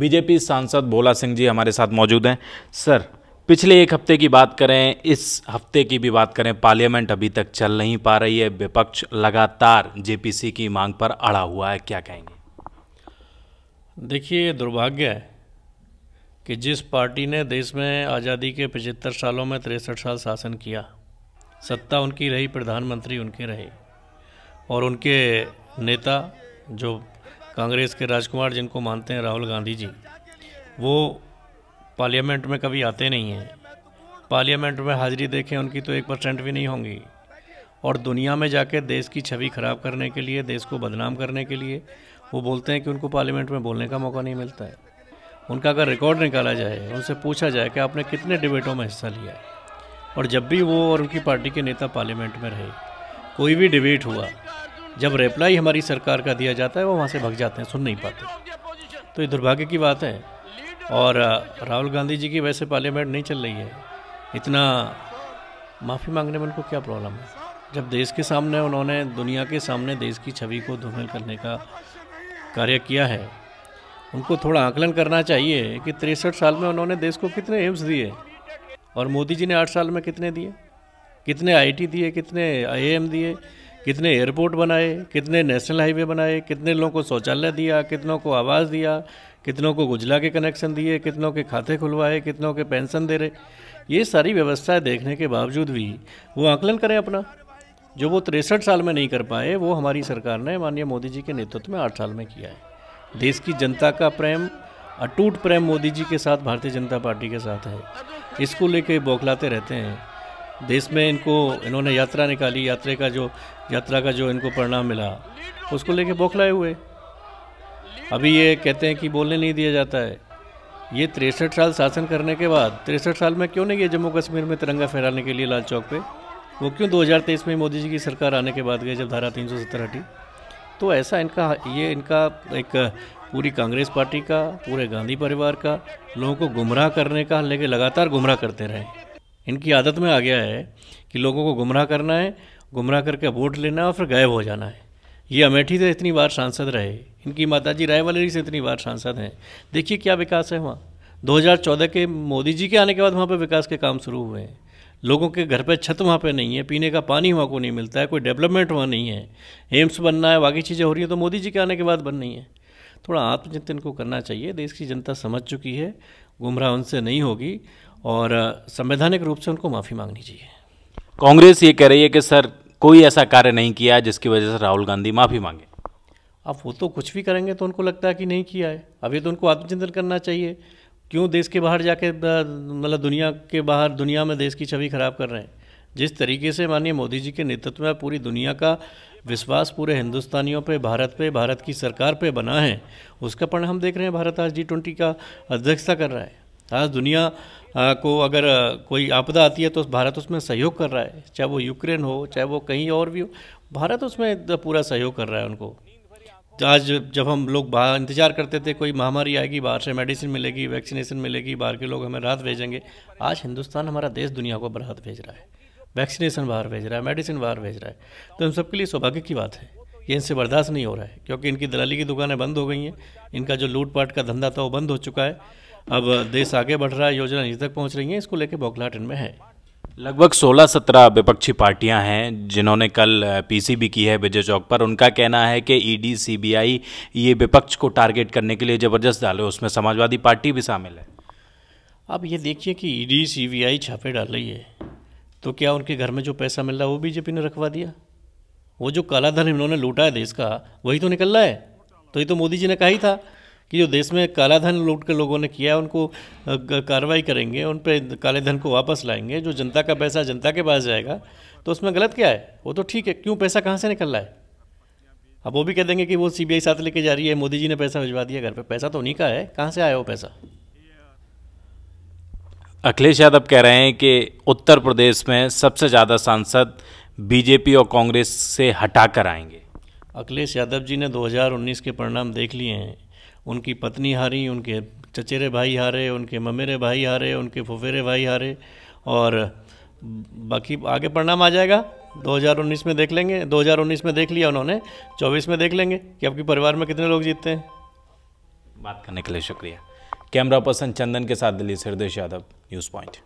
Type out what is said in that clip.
BJP सांसद भोला सिंह जी हमारे साथ मौजूद हैं सर पिछले एक हफ्ते की बात करें इस हफ्ते की भी बात करें पार्लियामेंट अभी तक चल नहीं पा रही है विपक्ष लगातार जेपीसी की मांग पर अड़ा हुआ है क्या कहेंगे देखिए दुर्भाग्य है कि जिस पार्टी ने देश में आज़ादी के पचहत्तर सालों में तिरसठ साल शासन किया सत्ता उनकी रही प्रधानमंत्री उनके रहे और उनके नेता जो कांग्रेस के राजकुमार जिनको मानते हैं राहुल गांधी जी वो पार्लियामेंट में कभी आते नहीं हैं पार्लियामेंट में हाजिरी देखें उनकी तो एक परसेंट भी नहीं होंगी और दुनिया में जाके देश की छवि खराब करने के लिए देश को बदनाम करने के लिए वो बोलते हैं कि उनको पार्लियामेंट में बोलने का मौका नहीं मिलता है उनका अगर रिकॉर्ड निकाला जाए उनसे पूछा जाए कि आपने कितने डिबेटों में हिस्सा लिया है और जब भी वो और उनकी पार्टी के नेता पार्लियामेंट में रहे कोई भी डिबेट हुआ जब रिप्लाई हमारी सरकार का दिया जाता है वो वहाँ से भग जाते हैं सुन नहीं पाते तो ये दुर्भाग्य की बात है और राहुल गांधी जी की वैसे पार्लियामेंट नहीं चल रही है इतना माफ़ी मांगने में उनको क्या प्रॉब्लम है जब देश के सामने उन्होंने दुनिया के सामने देश की छवि को धूमिल करने का कार्य किया है उनको थोड़ा आकलन करना चाहिए कि तिरसठ साल में उन्होंने देश को कितने एम्स दिए और मोदी जी ने आठ साल में कितने दिए कितने आईटी दिए कितने आईएम दिए कितने एयरपोर्ट बनाए कितने नेशनल हाईवे बनाए कितने लोगों को शौचालय दिया कितनों को आवाज़ दिया कितनों को उजला के कनेक्शन दिए कितनों के खाते खुलवाए कितनों के पेंशन दे रहे ये सारी व्यवस्थाएं देखने के बावजूद भी वो आकलन करें अपना जो वो तिरसठ साल में नहीं कर पाए वो हमारी सरकार ने माननीय मोदी जी के नेतृत्व में आठ साल में किया है देश की जनता का प्रेम अटूट प्रेम मोदी जी के साथ भारतीय जनता पार्टी के साथ है इसको लेके बौखलाते रहते हैं देश में इनको इन्होंने यात्रा निकाली यात्रा का जो यात्रा का जो इनको परिणाम मिला उसको लेके बौखलाए हुए अभी ये कहते हैं कि बोलने नहीं दिया जाता है ये तिरसठ साल शासन करने के बाद तिरसठ साल में क्यों नहीं गए जम्मू कश्मीर में तिरंगा फहराने के लिए लाल चौक पे वो क्यों 2023 में मोदी जी की सरकार आने के बाद गए जब धारा तीन हटी तो ऐसा इनका ये इनका एक पूरी कांग्रेस पार्टी का पूरे गांधी परिवार का लोगों को गुमराह करने का लेकिन लगातार गुमराह करते रहे इनकी आदत में आ गया है कि लोगों को गुमराह करना है गुमराह करके वोट लेना और फिर गायब हो जाना है ये अमेठी से तो इतनी बार सांसद रहे इनकी माताजी रायबरेली से इतनी बार सांसद हैं देखिए क्या विकास है वहाँ 2014 के मोदी जी के आने के बाद वहाँ पर विकास के काम शुरू हुए हैं लोगों के घर पे छत वहाँ पे नहीं है पीने का पानी वहाँ को नहीं मिलता है कोई डेवलपमेंट वहाँ नहीं है एम्स बनना है बाकी चीज़ें हो रही हैं तो मोदी जी के आने के बाद बन नहीं है थोड़ा आत्मचिंतन को करना चाहिए देश की जनता समझ चुकी है गुमराह उनसे नहीं होगी और संवैधानिक रूप से उनको माफ़ी मांगनी चाहिए कांग्रेस ये कह रही है कि सर कोई ऐसा कार्य नहीं किया जिसकी वजह से राहुल गांधी माफ़ी मांगे अब वो तो कुछ भी करेंगे तो उनको लगता है कि नहीं किया है अभी तो उनको आत्मचिंतन करना चाहिए क्यों देश के बाहर जाके मतलब दुनिया के बाहर दुनिया में देश की छवि खराब कर रहे हैं जिस तरीके से माननीय मोदी जी के नेतृत्व में पूरी दुनिया का विश्वास पूरे हिंदुस्तानियों पे भारत पे भारत की सरकार पे बना है उसका परिणाम देख रहे हैं भारत आज जी ट्वेंटी का अध्यक्षता कर रहा है आज हाँ, दुनिया को अगर कोई आपदा आती है तो भारत उसमें सहयोग कर रहा है चाहे वो यूक्रेन हो चाहे वो कहीं और भी हो भारत उसमें पूरा सहयोग कर रहा है उनको आज जब हम लोग बाहर इंतजार करते थे कोई महामारी आएगी बाहर से मेडिसिन मिलेगी वैक्सीनेशन मिलेगी बाहर के लोग हमें राहत भेजेंगे आज हिंदुस्तान हमारा देश दुनिया को राहत भेज रहा है वैक्सीनेशन बाहर भेज रहा है मेडिसिन बाहर भेज रहा है तो हम सबके लिए सौभाग्य की बात है ये इनसे बर्दाश्त नहीं हो रहा है क्योंकि इनकी दलाली की दुकानें बंद हो गई हैं इनका जो लूटपाट का धंधा था वो बंद हो चुका है अब देश आगे बढ़ रहा है योजना यहीं तक पहुंच रही है इसको लेकर बौखलाट इनमें है लगभग 16-17 विपक्षी पार्टियां हैं जिन्होंने कल पीसीबी की है विजय चौक पर उनका कहना है कि ईडी सीबीआई ये विपक्ष को टारगेट करने के लिए ज़बरदस्त डाले उसमें समाजवादी पार्टी भी शामिल है अब ये देखिए कि ईडी सीबीआई छापे डाल रही है तो क्या उनके घर में जो पैसा मिल रहा है वो बीजेपी ने रखवा दिया वो जो काला धन इन्होंने लूटा है देश का वही तो निकल रहा है तो ये तो मोदी जी ने कहा ही था कि जो देश में काला धन लूट कर लोगों ने किया है उनको कार्रवाई करेंगे उन पर काले धन को वापस लाएंगे जो जनता का पैसा जनता के पास जाएगा तो उसमें गलत क्या है वो तो ठीक है क्यों पैसा कहाँ से निकल रहा है अब वो भी कह देंगे कि वो सीबीआई साथ लेके जा रही है मोदी जी ने पैसा भिजवा दिया घर पे पैसा तो उन्हीं का है कहाँ से आया वो पैसा अखिलेश यादव कह रहे हैं कि उत्तर प्रदेश में सबसे ज़्यादा सांसद बीजेपी और कांग्रेस से हटा कर आएंगे अखिलेश यादव जी ने 2019 के परिणाम देख लिए हैं उनकी पत्नी हारी उनके चचेरे भाई हारे उनके ममेरे भाई हारे उनके फुफेरे भाई हारे और बाकी आगे परिणाम आ जाएगा 2019 में देख लेंगे 2019 में देख लिया उन्होंने 24 में देख लेंगे कि आपके परिवार में कितने लोग जीतते हैं बात करने के लिए शुक्रिया कैमरा पर्सन चंदन के साथ दिल्ली से हृदय यादव न्यूज़ पॉइंट